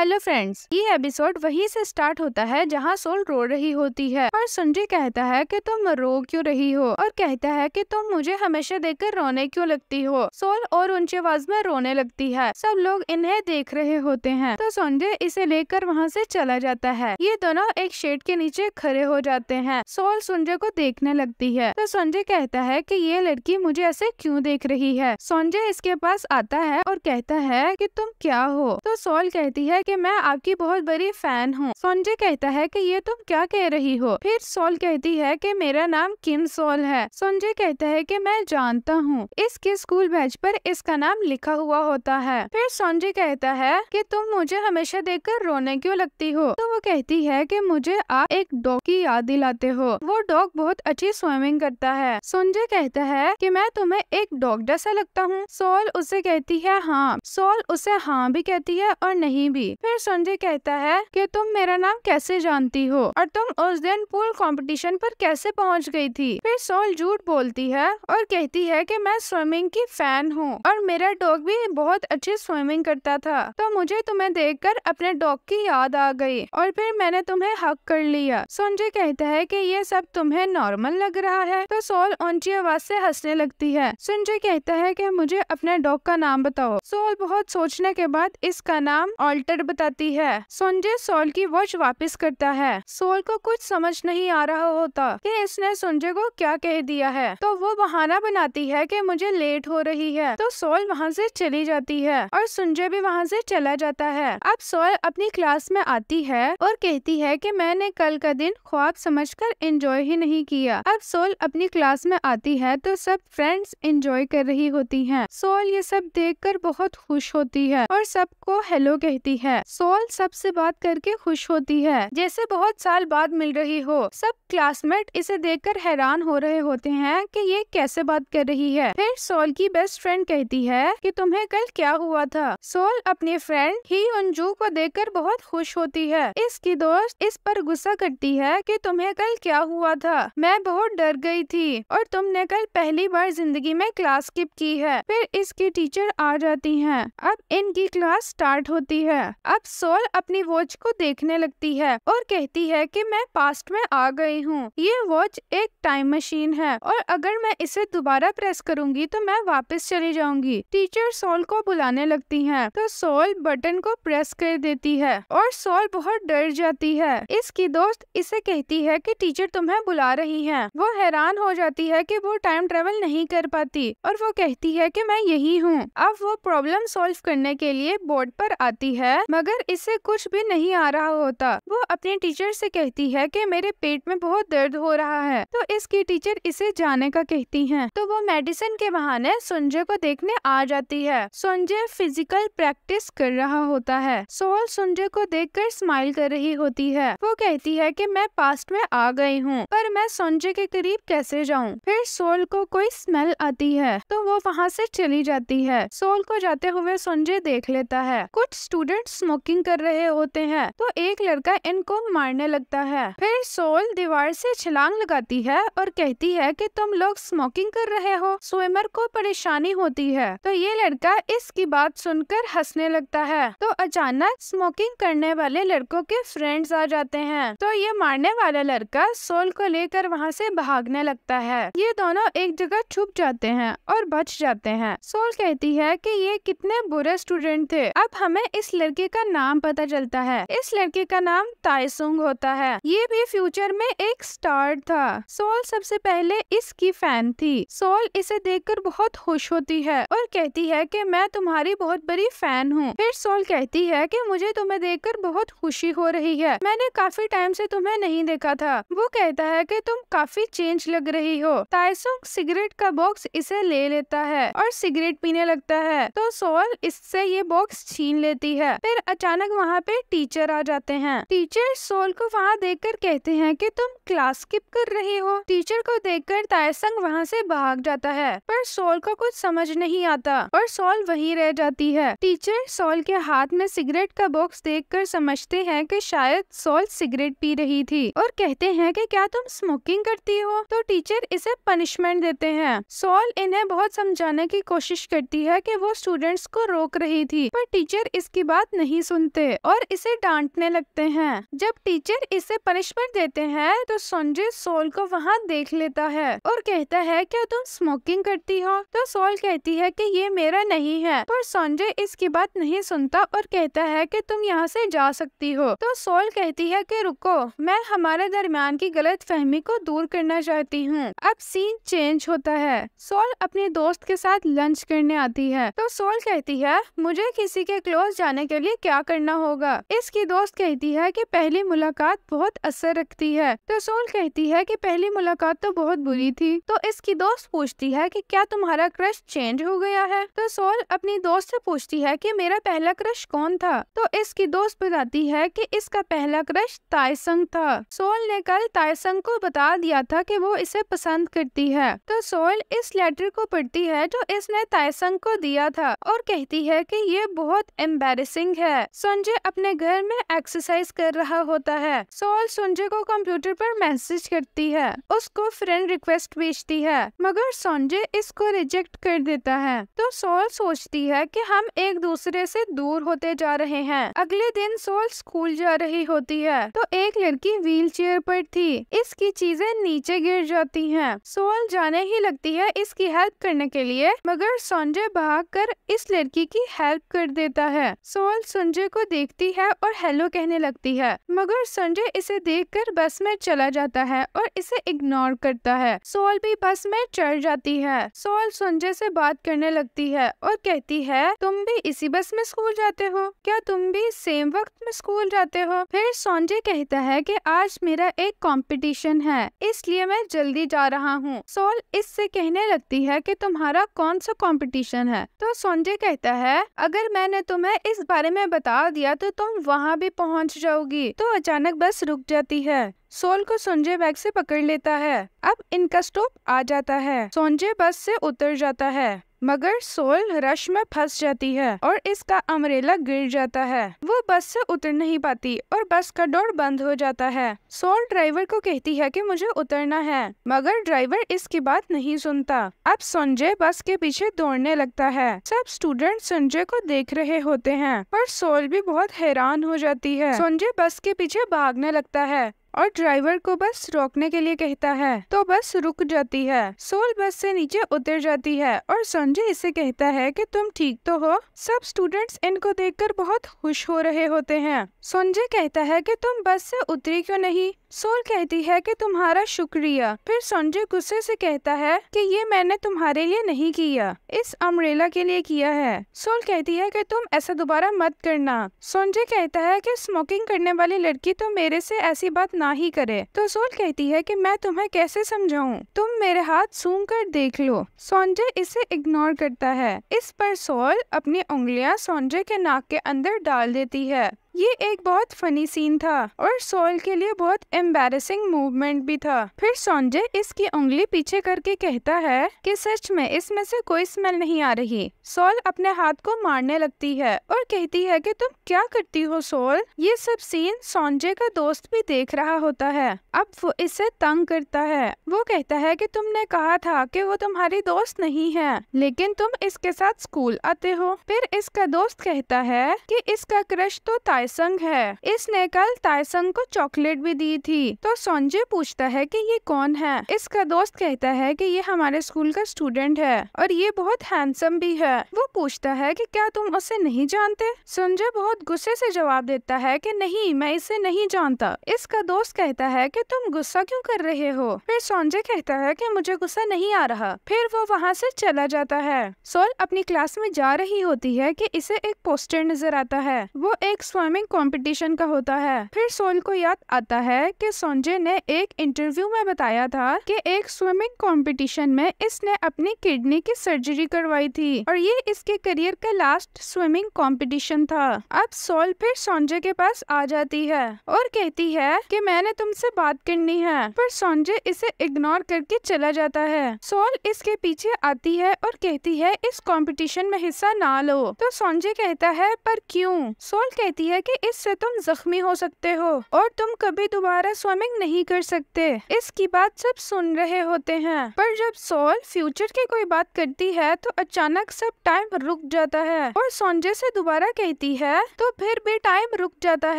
Hello friends ये episode वहीं से स्टार्ट होता है जहाँ सोल रो रही होती है और संजय कहता है कि तुम रो क्यों रही हो और कहता है कि तुम मुझे हमेशा देखकर रोने क्यों लगती हो सोल और ऊंची आवाज में रोने लगती है सब लोग इन्हें देख रहे होते हैं तो संजय इसे लेकर वहाँ से चला जाता है ये दोनों एक शेड के नीचे खड़े हो जाते हैं सोल संजय को देखने लगती है तो संजय कहता है की ये लड़की मुझे ऐसे क्यूँ देख रही है संजय इसके पास आता है और कहता है की तुम क्या हो तो सोल कहती है कि मैं आपकी बहुत बड़ी फैन हूँ संजय कहता है कि ये तुम क्या कह रही हो फिर सोल कहती है कि मेरा नाम किम सोल है संजय कहता है कि मैं जानता हूँ इसके स्कूल बैच पर इसका नाम लिखा हुआ होता है फिर संजय कहता है कि तुम मुझे हमेशा कर रोने क्यों लगती हो तो वो कहती है कि मुझे आप एक डॉग की याद दिलाते हो वो डॉग बहुत अच्छी स्विमिंग करता है संजय कहता है कि मैं तुम्हें एक डॉग जैसा लगता हूँ सोल उसे कहती है हाँ सोल उसे हाँ भी कहती है और नहीं भी फिर संजय कहता है कि तुम मेरा नाम कैसे जानती हो और तुम उस दिन पूल कंपटीशन पर कैसे पहुंच गई थी फिर सोल झूठ बोलती है और कहती है कि मैं स्विमिंग की फैन हूँ और मेरा डॉग भी बहुत अच्छी स्विमिंग करता था तो मुझे तुम्हें देख अपने डॉग की याद आ गई और फिर मैंने तुम्हें हक कर लिया संजय कहता है की ये सब तुम्हें नॉर्मल लग रहा है तो सोल ऊंची आवाज ऐसी हंसने लगती है संजय कहता है की मुझे अपने डॉग का नाम बताओ सोल बहुत सोचने के बाद इसका नाम ऑल्टर बताती है संजय सोल की वॉच वापस करता है सोल को कुछ समझ नहीं आ रहा होता कि इसने संजय को क्या कह दिया है तो वो बहाना बनाती है कि मुझे लेट हो रही है तो सोल वहाँ से चली जाती है और संजय भी वहाँ से चला जाता है अब सोल अपनी क्लास में आती है और कहती है की मैंने कल का दिन ख्वाब कर एंजॉय ही नहीं किया अब सोल अपनी क्लास में आती है तो सब फ्रेंड्स एंजॉय कर रही होती हैं। सोल ये सब देखकर बहुत खुश होती है और सबको हेलो कहती है सोल सबसे बात करके खुश होती है जैसे बहुत साल बाद मिल रही हो सब क्लासमेट इसे देखकर हैरान हो रहे होते हैं कि ये कैसे बात कर रही है फिर सोल की बेस्ट फ्रेंड कहती है कि तुम्हें कल क्या हुआ था सोल अपने फ्रेंड ही उनजू को कर बहुत खुश होती है इसकी दोस्त इस पर गुस्सा करती है की तुम्हें कल क्या हुआ था मैं बहुत डर गयी थी और तुमने कल पहली बार जिंदगी में क्लास स्किप की है फिर इसकी टीचर आ जाती हैं अब इनकी क्लास स्टार्ट होती है अब सोल अपनी वॉच को देखने लगती है और कहती है कि मैं पास्ट में आ गई हूँ ये वॉच एक टाइम मशीन है और अगर मैं इसे दोबारा प्रेस करूंगी तो मैं वापस चली जाऊंगी टीचर सोल को बुलाने लगती है तो सोल बटन को प्रेस कर देती है और सोल बहुत डर जाती है इसकी दोस्त इसे कहती है की टीचर तुम्हें बुला रही है वो हैरान हो जाती है की वो टाइम ट्रेवल नहीं कर पाती और वो कहती है की मैं यही हूँ अब वो प्रॉब्लम सोल्व करने के लिए बोर्ड पर आती है मगर इसे कुछ भी नहीं आ रहा होता वो अपने टीचर से कहती है कि मेरे पेट में बहुत दर्द हो रहा है तो इसकी टीचर इसे जाने का कहती है तो वो मेडिसिन के बहाने सुनजे को देखने आ जाती है सुनजे फिजिकल प्रैक्टिस कर रहा होता है सोल सुनजे को देख कर स्माइल कर रही होती है वो कहती है की मैं पास्ट में आ गई हूँ पर मैं सुनजे के करीब कैसे जाऊँ फिर सोल को कोई स्मेल आती है तो वो वहाँ से चली जाती है सोल को जाते हुए सुनजे देख लेता है कुछ स्टूडेंट्स स्मोकिंग कर रहे होते हैं तो एक लड़का इनको मारने लगता है फिर सोल दीवार से छलांग लगाती है और कहती है कि तुम लोग स्मोकिंग कर रहे हो स्विमर को परेशानी होती है तो ये लड़का इसकी बात सुनकर हंसने लगता है तो अचानक स्मोकिंग करने वाले लड़कों के फ्रेंड्स आ जाते हैं तो ये मारने वाला लड़का सोल को लेकर वहाँ से भागने लगता है ये दोनों एक जगह छुप जाते हैं और बच जाते हैं सोल कहती है कि ये कितने बुरे स्टूडेंट थे अब हमें इस लड़के का नाम पता चलता है इस लड़के का नाम ताइसुंग होता है ये भी फ्यूचर में एक स्टार था सोल सबसे पहले इसकी फैन थी सोल इसे देखकर बहुत खुश होती है और कहती है कि मैं तुम्हारी बहुत बड़ी फैन हूँ फिर सोल कहती है कि मुझे तुम्हें देखकर बहुत खुशी हो रही है मैंने काफी टाइम से तुम्हें नहीं देखा था वो कहता है कि तुम काफी चेंज लग रही हो ताइसुंग सिगरेट का बॉक्स इसे ले लेता है और सिगरेट पीने लगता है तो सोल इससे ये बॉक्स छीन लेती है फिर अचानक वहाँ पे टीचर आ जाते हैं टीचर सोल को वहाँ देख कहते हैं की तुम क्लास स्किप कर रहे हो टीचर को देख कर तायसंग वहाँ ऐसी भाग जाता है पर सोल को कुछ समझ नहीं आता और सोल वही रह जाती है टीचर सोल के हाथ में सिगरेट का बॉक्स देखकर समझते हैं कि शायद सोल सिगरेट पी रही थी और कहते हैं कि क्या तुम स्मोकिंग करती हो तो टीचर इसे पनिशमेंट देते हैं सोल इन्हें बहुत समझाने की कोशिश करती है कि वो स्टूडेंट्स को रोक रही थी पर टीचर इसकी बात नहीं नहीं सुनते और इसे डांटने लगते हैं जब टीचर इसे पनिशमेंट देते हैं तो संजय सोल को वहाँ देख लेता है और कहता है क्या तुम स्मोकिंग करती हो तो सोल कहती है कि ये मेरा नहीं है पर संजय इसकी बात नहीं सुनता और कहता है कि तुम यहाँ से जा सकती हो तो सोल कहती है कि रुको मैं हमारे दरमियान की गलत फहमी को दूर करना चाहती हूँ अब सीन चेंज होता है सोल अपने दोस्त के साथ लंच करने आती है तो सोल कहती है मुझे किसी के क्लोज जाने के लिए क्या करना होगा इसकी दोस्त कहती है कि पहली मुलाकात बहुत असर रखती है तो सोल कहती है कि पहली मुलाकात तो बहुत बुरी थी तो इसकी दोस्त पूछती है कि क्या तुम्हारा क्रश चेंज हो गया है तो सोल अपनी दोस्त से पूछती है कि मेरा पहला क्रश कौन था तो इसकी दोस्त बताती है कि इसका पहला क्रश तायसंग था सोल ने कल तायसंग को बता दिया था कि वो इसे पसंद करती है तो सोल इस लेटर को पढ़ती है जो इसने तायसंग को दिया था और कहती है कि ये बहुत एम्बेरसिंग है है संजय अपने घर में एक्सरसाइज कर रहा होता है सोल संजय को कंप्यूटर पर मैसेज करती है उसको फ्रेंड रिक्वेस्ट भेजती है मगर संजय इसको रिजेक्ट कर देता है तो सोल सोचती है कि हम एक दूसरे से दूर होते जा रहे हैं अगले दिन सोल स्कूल जा रही होती है तो एक लड़की व्हील चेयर पर थी इसकी चीजें नीचे गिर जाती है सोल जाने ही लगती है इसकी हेल्प करने के लिए मगर संजय भाग कर इस लड़की की हेल्प कर देता है सोल संजय को देखती है और हेलो कहने लगती है मगर संजय इसे देखकर बस में चला जाता है और इसे इग्नोर करता है सोल भी बस में चढ़ जाती है सोल संजय से बात करने लगती है और कहती है तुम भी इसी बस में स्कूल जाते हो क्या तुम भी सेम वक्त में स्कूल जाते हो फिर संजय कहता है की आज मेरा एक कॉम्पिटिशन है इसलिए मैं जल्दी जा रहा हूँ सोल इससे कहने लगती है की तुम्हारा कौन सा कॉम्पिटिशन है तो संजय कहता है अगर मैंने तुम्हें इस बारे में ने बता दिया तो तुम वहाँ भी पहुँच जाओगी तो अचानक बस रुक जाती है सोल को संजय बैग से पकड़ लेता है अब इनका स्टॉप आ जाता है संजय बस से उतर जाता है मगर सोल रश में फंस जाती है और इसका अमरेला गिर जाता है वो बस से उतर नहीं पाती और बस का डोर बंद हो जाता है सोल ड्राइवर को कहती है कि मुझे उतरना है मगर ड्राइवर इसकी बात नहीं सुनता अब संजय बस के पीछे दौड़ने लगता है सब स्टूडेंट संजय को देख रहे होते हैं पर सोल भी बहुत हैरान हो जाती है संजय बस के पीछे भागने लगता है और ड्राइवर को बस रोकने के लिए कहता है तो बस रुक जाती है सोल बस से नीचे उतर जाती है और संजय इसे कहता है कि तुम ठीक तो हो सब स्टूडेंट्स इनको देखकर बहुत खुश हो रहे होते हैं संजय कहता है कि तुम बस से उतरी क्यों नहीं सोल कहती है कि तुम्हारा शुक्रिया फिर संजय गुस्से से कहता है कि ये मैंने तुम्हारे लिए नहीं किया इस अमरेला के लिए किया है सोल कहती है कि तुम ऐसा दोबारा मत करना संजय कहता है कि स्मोकिंग करने वाली लड़की तो मेरे से ऐसी बात ना ही करे तो सोल कहती है कि मैं तुम्हें कैसे समझाऊं तुम मेरे हाथ सूंघ कर देख लो संजय इसे इग्नोर करता है इस पर सोल अपनी उंगलियाँ संजय के नाक के अंदर डाल देती है ये एक बहुत फनी सीन था और सोल के लिए बहुत एम्बेसिंग मूवमेंट भी था फिर सोनजे इसकी उंगली पीछे करके कहता है कि सच में इसमें से कोई स्मेल नहीं आ रही सोल अपने हाथ को मारने लगती है और कहती है कि तुम क्या करती हो सोल ये सब सीन संजय का दोस्त भी देख रहा होता है अब वो इसे तंग करता है वो कहता है की तुमने कहा था की वो तुम्हारी दोस्त नहीं है लेकिन तुम इसके साथ स्कूल आते हो फिर इसका दोस्त कहता है की इसका क्रश तो ताइस तायसंग है इसने कल तायसंग को चॉकलेट भी दी थी तो सोनजे पूछता है कि ये कौन है इसका दोस्त कहता है कि ये हमारे स्कूल का स्टूडेंट है और ये बहुत हैंडसम भी है वो पूछता है कि क्या तुम उसे नहीं जानते संजय बहुत गुस्से से जवाब देता है कि नहीं मैं इसे नहीं जानता इसका दोस्त कहता है कि तुम गुस्सा क्यों कर रहे हो फिर संजय कहता है कि मुझे गुस्सा नहीं आ रहा फिर वो वहाँ से चला जाता है सोल अपनी क्लास में जा रही होती है कि इसे एक पोस्टर नजर आता है वो एक स्वर्ण स्विमिंग कंपटीशन का होता है फिर सोल को याद आता है कि सोंजे ने एक इंटरव्यू में बताया था कि एक स्विमिंग कंपटीशन में इसने अपनी किडनी की सर्जरी करवाई थी और ये इसके करियर का लास्ट स्विमिंग कंपटीशन था अब सोल फिर सोंजे के पास आ जाती है और कहती है कि मैंने तुमसे बात करनी है पर सोंजे इसे इग्नोर करके चला जाता है सोल इसके पीछे आती है और कहती है इस कंपटीशन में हिस्सा ना लो तो सोंजे कहता है पर क्यों सोल कहती है है कि इससे तुम जख्मी हो सकते हो और तुम कभी दोबारा स्विमिंग नहीं कर सकते इसकी बात सब सुन रहे होते हैं पर जब सोल फ्यूचर की कोई बात करती है तो अचानक सब टाइम रुक जाता है और सोनजे से दोबारा कहती है तो फिर भी टाइम रुक जाता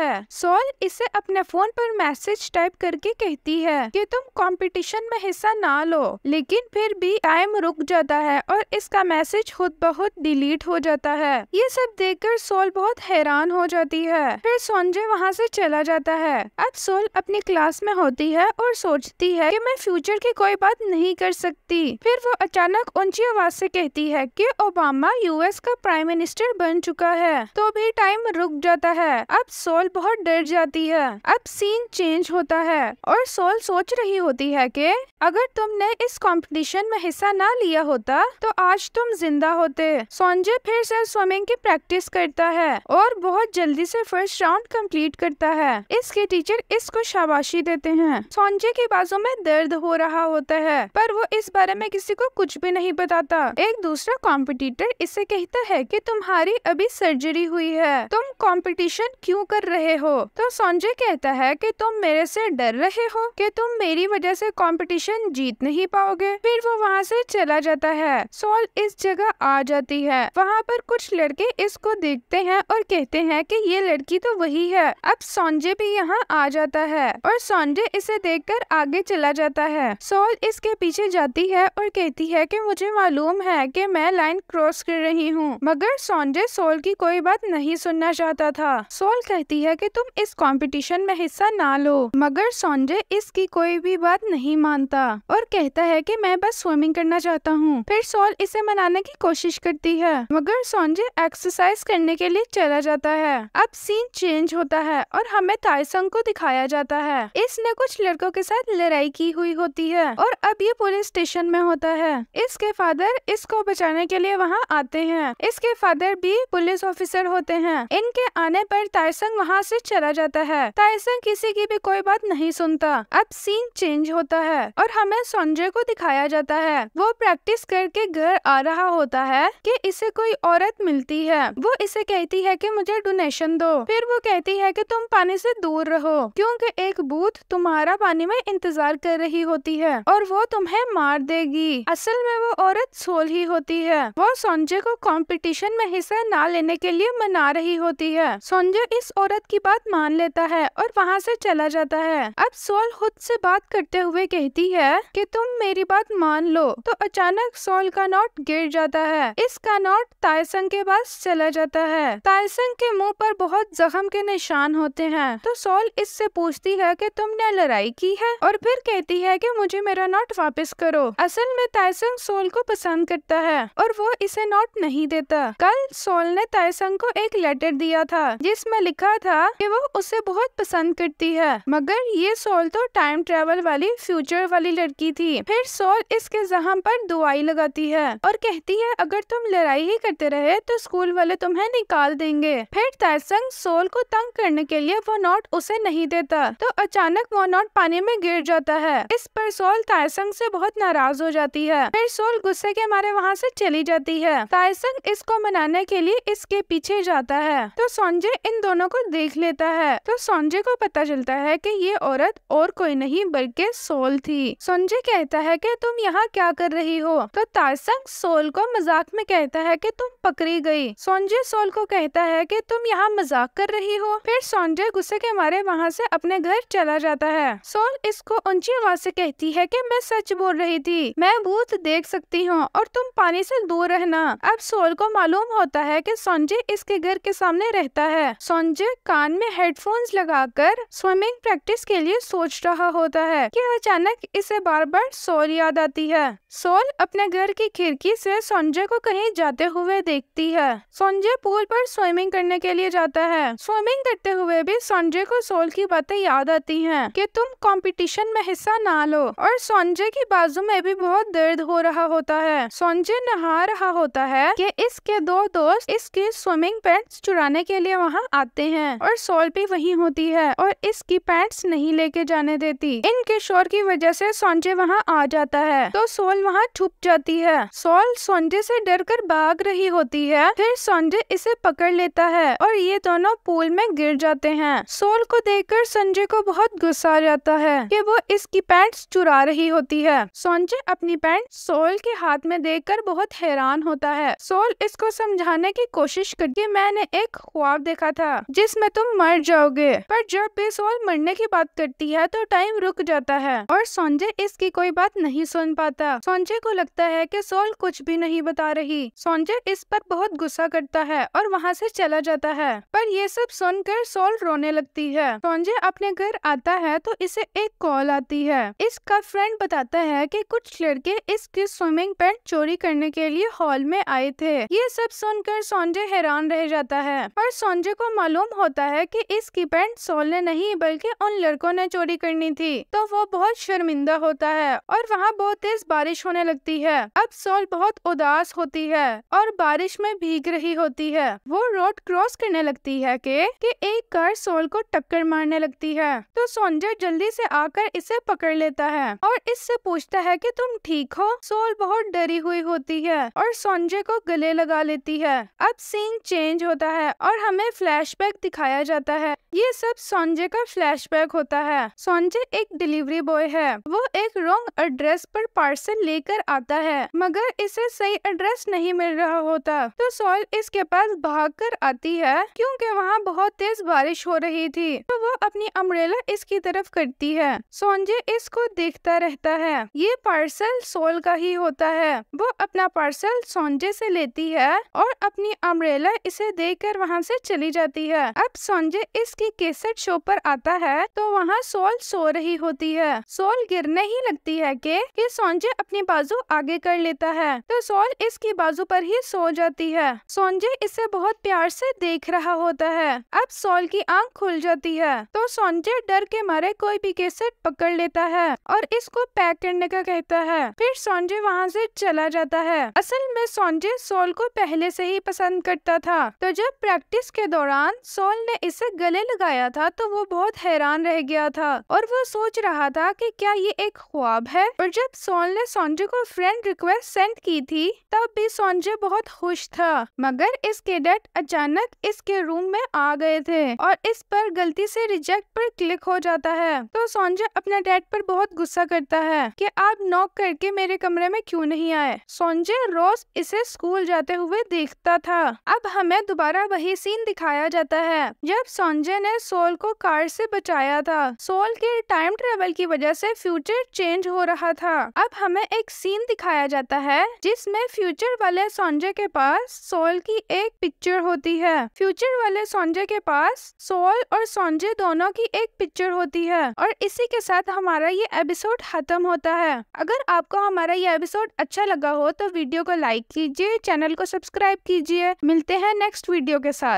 है सोल इसे अपने फोन पर मैसेज टाइप करके कहती है कि तुम कंपटीशन में हिस्सा ना लो लेकिन फिर भी टाइम रुक जाता है और इसका मैसेज खुद बहुत डिलीट हो जाता है ये सब देखकर सोल बहुत हैरान हो जाती है है फिर सोनजे वहाँ से चला जाता है अब सोल अपनी क्लास में होती है और सोचती है कि मैं फ्यूचर की कोई बात नहीं कर सकती फिर वो अचानक ऊंची आवाज से कहती है कि ओबामा यूएस का प्राइम मिनिस्टर बन चुका है तो भी टाइम रुक जाता है अब सोल बहुत डर जाती है अब सीन चेंज होता है और सोल सोच रही होती है की अगर तुमने इस कॉम्पिटिशन में हिस्सा न लिया होता तो आज तुम जिंदा होते सोनजे फिर से स्विमिंग की प्रैक्टिस करता है और बहुत जल्दी से मास्टर फर्स्ट राउंड कंप्लीट करता है इसके टीचर इसको शाबाशी देते हैं सोनजे के बाजों में दर्द हो रहा होता है पर वो इस बारे में किसी को कुछ भी नहीं बताता एक दूसरा कॉम्पिटिटर इसे कहता है की तुम्हारी अभी सर्जरी हुई है तुम कॉम्पिटिशन क्यूँ कर रहे हो तो सोनजे कहता है की तुम मेरे ऐसी डर रहे हो की तुम मेरी वजह ऐसी कॉम्पिटिशन जीत नहीं पाओगे फिर वो वहाँ ऐसी चला जाता है सोल इस जगह आ जाती है वहाँ पर कुछ लड़के इसको देखते हैं और कहते हैं कि ये लड़की तो वही है अब सौंजे भी यहाँ आ जाता है और सौंजे इसे देखकर आगे चला जाता है सोल इसके पीछे जाती है और कहती है कि मुझे मालूम है कि मैं लाइन क्रॉस कर रही हूँ मगर सौंजे सोल की कोई बात नहीं सुनना चाहता था सोल कहती है की तुम इस कॉम्पिटिशन में हिस्सा ना लो मगर सौंजे इसकी कोई भी बात नहीं मानता और कहता है कि मैं बस स्विमिंग करना चाहता हूँ फिर सोल इसे मनाने की कोशिश करती है मगर सौंजे एक्सरसाइज करने के लिए चला जाता है अब सीन चेंज होता है और हमें ताइसंग को दिखाया जाता है इसने कुछ लड़कों के साथ लड़ाई की हुई होती है और अब ये पुलिस स्टेशन में होता है इसके फादर इसको बचाने के लिए वहाँ आते हैं इसके फादर भी पुलिस ऑफिसर होते हैं इनके आने पर ताइसंग वहाँ से चला जाता है ताइसंग किसी की भी कोई बात नहीं सुनता अब सीन चेंज होता है और हमें संजय को दिखाया जाता है वो प्रैक्टिस करके घर आ रहा होता है की इसे कोई औरत मिलती है वो इसे कहती है की मुझे डोनेशन दो फिर वो कहती है कि तुम पानी से दूर रहो क्योंकि एक बूथ तुम्हारा पानी में इंतजार कर रही होती है और वो तुम्हें मार देगी असल में वो औरत सोल ही होती है वो सोंजे को कंपटीशन में हिस्सा ना लेने के लिए मना रही होती है सोंजे इस औरत की बात मान लेता है और वहाँ से चला जाता है अब सोल खुद से बात करते हुए कहती है कि तुम मेरी बात मान लो तो अचानक सोल का नोट गिर जाता है इस का नोट तायसंग के पास चला जाता है तायसंग के मुंह पर बहुत बहुत जख्म के निशान होते हैं तो सोल इससे पूछती है कि तुमने लड़ाई की है और फिर कहती है कि मुझे मेरा नोट वापस करो असल में तायसंग सोल को पसंद करता है और वो इसे नोट नहीं देता कल सोल ने तायसंग को एक लेटर दिया था जिसमे लिखा था की वो उसे बहुत पसंद करती है मगर ये सोल तो टाइम ट्रेवल वाली फ्यूचर वाली लड़की थी फिर सोल इसके जहां पर दुआई लगाती है और कहती है अगर तुम लड़ाई ही करते रहे तो स्कूल वाले तुम्हें निकाल देंगे फिर ताइसंग तंग सोल को तंग करने के लिए वो नोट उसे नहीं देता तो अचानक वो नोट पानी में गिर जाता है इस पर सोल तायसंग से बहुत नाराज हो जाती है फिर सोल गुस्से के मारे वहाँ से चली जाती है तायसंग इसको मनाने के लिए इसके पीछे जाता है तो सोंजे इन दोनों को देख लेता है तो सोंजे को पता चलता है की ये औरत और कोई नहीं बल्कि सोल थी सोंजे कहता है की तुम यहाँ क्या कर रही हो तो तायसंग सोल को मजाक में कहता है की तुम पकड़ी गयी सोंजे सोल को कहता है की तुम यहाँ मजाक कर रही हो फिर सौंजय गुस्से के मारे वहाँ से अपने घर चला जाता है सोल इसको ऊंची आवाज से कहती है कि मैं सच बोल रही थी मैं भूत देख सकती हूँ और तुम पानी से दूर रहना अब सोल को मालूम होता है कि सौंजय इसके घर के सामने रहता है सौंजय कान में हेडफोन्स लगाकर स्विमिंग प्रैक्टिस के लिए सोच रहा होता है कि अचानक इसे बार बार सोल याद आती है सोल अपने घर की खिड़की से सौंजय को कहीं जाते हुए देखती है सौंजय पूल पर स्विमिंग करने के लिए जाता होता है स्विमिंग करते हुए भी संजय को सोल की बातें याद आती हैं कि तुम कंपटीशन में हिस्सा ना लो और संजय की बाजू में भी बहुत दर्द हो रहा होता है संजय नहा रहा होता है कि इसके दो दोस्त इसकी स्विमिंग पैंट्स चुराने के लिए वहाँ आते हैं और सोल भी वही होती है और इसकी पैंट्स नहीं लेके जाने देती इनके शोर की वजह से संजय वहाँ आ जाता है तो सोल वहाँ छुप जाती है सोल संजय से डर कर भाग रही होती है फिर संजय इसे पकड़ लेता है और ये दोनों पूल में गिर जाते हैं सोल को देखकर संजय को बहुत गुस्सा आ जाता है कि वो इसकी पैंट चुरा रही होती है संजय अपनी पैंट सोल के हाथ में देखकर बहुत हैरान होता है सोल इसको समझाने की कोशिश करके मैंने एक ख्वाब देखा था जिसमे तुम मर जाओगे पर जब भी सोल मरने की बात करती है तो टाइम रुक जाता है और संजय इसकी कोई बात नहीं सुन पाता संजय को लगता है कि सोल कुछ भी नहीं बता रही संजय इस पर बहुत गुस्सा करता है और वहाँ से चला जाता है पर पर ये सब सुनकर सोल रोने लगती है सोंजे अपने घर आता है तो इसे एक कॉल आती है इसका फ्रेंड बताता है कि कुछ लड़के इसकी स्विमिंग पैंट चोरी करने के लिए हॉल में आए थे ये सब सुनकर सोंजे हैरान रह जाता है और सोंजे को मालूम होता है कि इसकी पैंट सोल ने नहीं बल्कि उन लड़कों ने चोरी करनी थी तो वो बहुत शर्मिंदा होता है और वहाँ बहुत तेज बारिश होने लगती है अब सोल बहुत उदास होती है और बारिश में भीग रही होती है वो रोड क्रॉस करने लगती लगती है कि कि एक कार सोल को टक्कर मारने लगती है तो सोल्जर जल्दी से आकर इसे पकड़ लेता है और इससे पूछता है कि तुम ठीक हो सोल बहुत डरी हुई होती है और सोल्जर को गले लगा लेती है अब सीन चेंज होता है और हमें फ्लैशबैक दिखाया जाता है ये सब सोंजे का फ्लैशबैक होता है सोंजे एक डिलीवरी बॉय है वो एक रॉन्ग एड्रेस पर पार्सल लेकर आता है मगर इसे सही एड्रेस नहीं मिल रहा होता तो सोल इसके पास भाग कर आती है क्यों क्योंकि वहाँ बहुत तेज बारिश हो रही थी तो वो अपनी अम्ब्रेला इसकी तरफ करती है सोनजे इसको देखता रहता है ये पार्सल सोल का ही होता है वो अपना पार्सल सोनजे से लेती है और अपनी अम्ब्रेला इसे देकर वहाँ से चली जाती है अब सोनजे इसकी केसेट शो पर आता है तो वहाँ सोल सो रही होती है सोल गिरने ही लगती है के, कि सोनजे अपनी बाजू आगे कर लेता है तो सोल इसकी बाजू पर ही सो जाती है सोनजे इसे बहुत प्यार से देख रहा हो होता है अब सॉल की आंख खुल जाती है तो सोनजय डर के मारे कोई भी कैसेट पकड़ लेता है और इसको पैक करने का कहता है फिर सोनजे वहाँ से चला जाता है असल में सोनजे सोल को पहले से ही पसंद करता था तो जब प्रैक्टिस के दौरान सोल ने इसे गले लगाया था तो वो बहुत हैरान रह गया था और वो सोच रहा था कि क्या ये एक ख्वाब है और जब सोल ने सोनजे को फ्रेंड रिक्वेस्ट सेंड की थी तब भी सोनजे बहुत खुश था मगर इस कैडेट अचानक इसके रूम रूम में आ गए थे और इस पर गलती से रिजेक्ट पर क्लिक हो जाता है तो सोनजे अपने डैड पर बहुत गुस्सा करता है कि आप नॉक करके मेरे कमरे में क्यों नहीं आए सोनजय रोज इसे स्कूल जाते हुए देखता था अब हमें दोबारा वही सीन दिखाया जाता है जब सोनजे ने सोल को कार से बचाया था सोल के टाइम ट्रेवल की वजह से फ्यूचर चेंज हो रहा था अब हमें एक सीन दिखाया जाता है जिसमे फ्यूचर वाले सोनजे के पास सोल की एक पिक्चर होती है फ्यूचर वाले सोंजे के पास सोल और सोंजे दोनों की एक पिक्चर होती है और इसी के साथ हमारा ये एपिसोड खत्म होता है अगर आपको हमारा ये एपिसोड अच्छा लगा हो तो वीडियो को लाइक कीजिए चैनल को सब्सक्राइब कीजिए मिलते हैं नेक्स्ट वीडियो के साथ